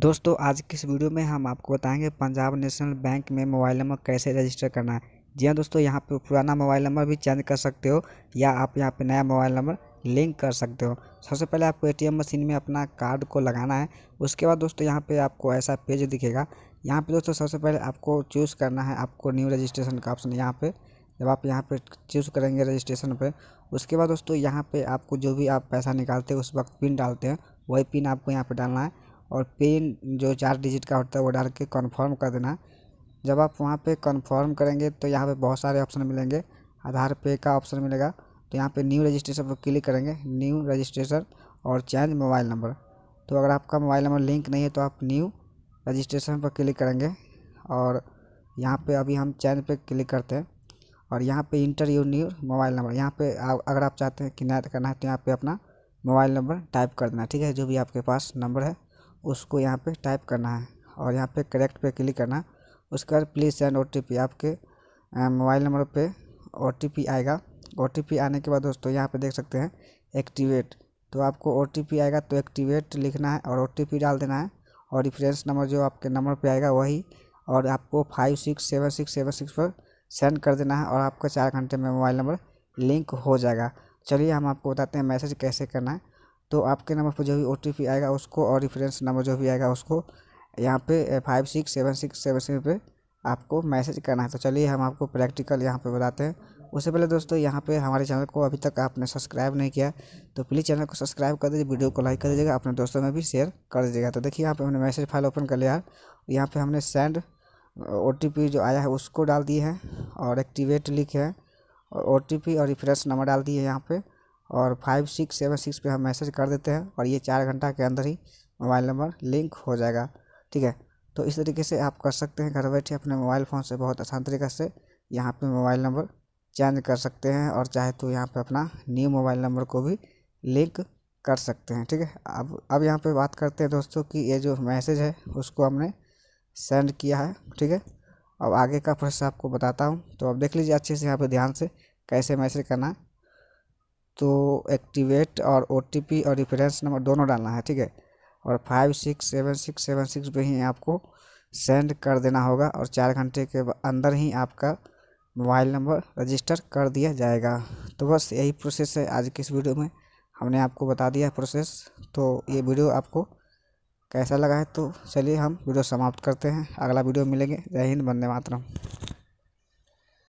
दोस्तों आज की इस वीडियो में हम आपको बताएंगे पंजाब नेशनल बैंक में मोबाइल नंबर कैसे रजिस्टर करना है जी हाँ दोस्तों यहाँ पे पुराना मोबाइल नंबर भी चेंज कर सकते हो या आप यहाँ पे नया मोबाइल नंबर लिंक कर सकते हो सबसे पहले आपको एटीएम मशीन में अपना कार्ड को लगाना है उसके बाद दोस्तों यहाँ पे आपको ऐसा पेज दिखेगा यहाँ पे दोस्तों सबसे पहले आपको चूज़ करना है आपको न्यू रजिस्ट्रेशन का ऑप्शन यहाँ पर जब आप यहाँ पे चूज़ करेंगे रजिस्ट्रेशन पे उसके बाद दोस्तों यहाँ पे आपको जो भी आप पैसा निकालते हैं उस वक्त पिन डालते हैं वही पिन आपको यहाँ पे डालना है और पिन जो चार डिजिट का होता है वो डाल के कन्फर्म कर देना जब आप वहाँ पे कन्फर्म करेंगे तो यहाँ पे बहुत सारे ऑप्शन मिलेंगे आधार पे का ऑप्शन मिलेगा तो यहाँ पे न्यू रजिस्ट्रेशन पर क्लिक करेंगे न्यू रजिस्ट्रेशन और चेंज मोबाइल नंबर तो अगर आपका मोबाइल नंबर लिंक नहीं है तो आप न्यू रजिस्ट्रेशन पर क्लिक करेंगे और यहाँ पे अभी हम चैन पे क्लिक करते हैं और यहाँ पे enter you new mobile number यहाँ पे अगर आप चाहते हैं कि नैट करना है तो यहाँ पे अपना मोबाइल नंबर टाइप कर देना ठीक है जो भी आपके पास नंबर है उसको यहाँ पे टाइप करना है और यहाँ पे करेक्ट पे क्लिक करना उसके बाद प्लीज़ सेंड ओ आपके मोबाइल नंबर पे ओ आएगा ओ आने के बाद दोस्तों यहाँ पे देख सकते हैं एक्टिवेट तो आपको ओ आएगा तो एक्टिवेट लिखना है और ओ डाल देना है और रिफ्रेंस नंबर जो आपके नंबर पर आएगा वही और आपको five six seven six seven six पर सेंड कर देना है और आपका चार घंटे में मोबाइल नंबर लिंक हो जाएगा चलिए हम आपको बताते हैं मैसेज कैसे करना है तो आपके नंबर पर जो भी ओ टी पी आएगा उसको और रिफरेंस नंबर जो भी आएगा उसको यहाँ पे five six seven six seven seven पे आपको मैसेज करना है तो चलिए हम आपको प्रैक्टिकल यहाँ पे बताते हैं उससे पहले दोस्तों यहाँ पे हमारे चैनल को अभी तक आपने सब्सक्राइब नहीं किया तो प्लीज़ चैनल को सब्सक्राइब कर दीजिए वीडियो को लाइक कर दीजिएगा अपने दोस्तों में भी शेयर कर दीजिएगा तो देखिए यहाँ पर हमने मैसेज फाइल ओपन कर लिया है यहाँ पर हमने सेंड ओ जो आया है उसको डाल दिए हैं और एक्टिवेट लिखे हैं और ओ और रिफ्रेंस नंबर डाल दिए यहाँ पर और फाइव सिक्स सेवन सिक्स पर हम मैसेज कर देते हैं और ये चार घंटा के अंदर ही मोबाइल नंबर लिंक हो जाएगा ठीक है तो इस तरीके से आप कर सकते हैं घर बैठे अपने मोबाइल फ़ोन से बहुत आसान तरीके से यहाँ पे मोबाइल नंबर चेंज कर सकते हैं और चाहे तो यहाँ पे अपना न्यू मोबाइल नंबर को भी लिंक कर सकते हैं ठीक है अब अब यहाँ पे बात करते हैं दोस्तों कि ये जो मैसेज है उसको हमने सेंड किया है ठीक है अब आगे का प्रोसेस आपको बताता हूँ तो अब देख लीजिए अच्छे से यहाँ पर ध्यान से कैसे मैसेज करना है तो एक्टिवेट और ओ और रेफरेंस नंबर दोनों डालना है ठीक है और five six seven six seven six पर ही आपको सेंड कर देना होगा और चार घंटे के अंदर ही आपका मोबाइल नंबर रजिस्टर कर दिया जाएगा तो बस यही प्रोसेस है आज के इस वीडियो में हमने आपको बता दिया प्रोसेस तो ये वीडियो आपको कैसा लगा है तो चलिए हम वीडियो समाप्त करते हैं अगला वीडियो मिलेंगे जय हिंद वंदे मातरम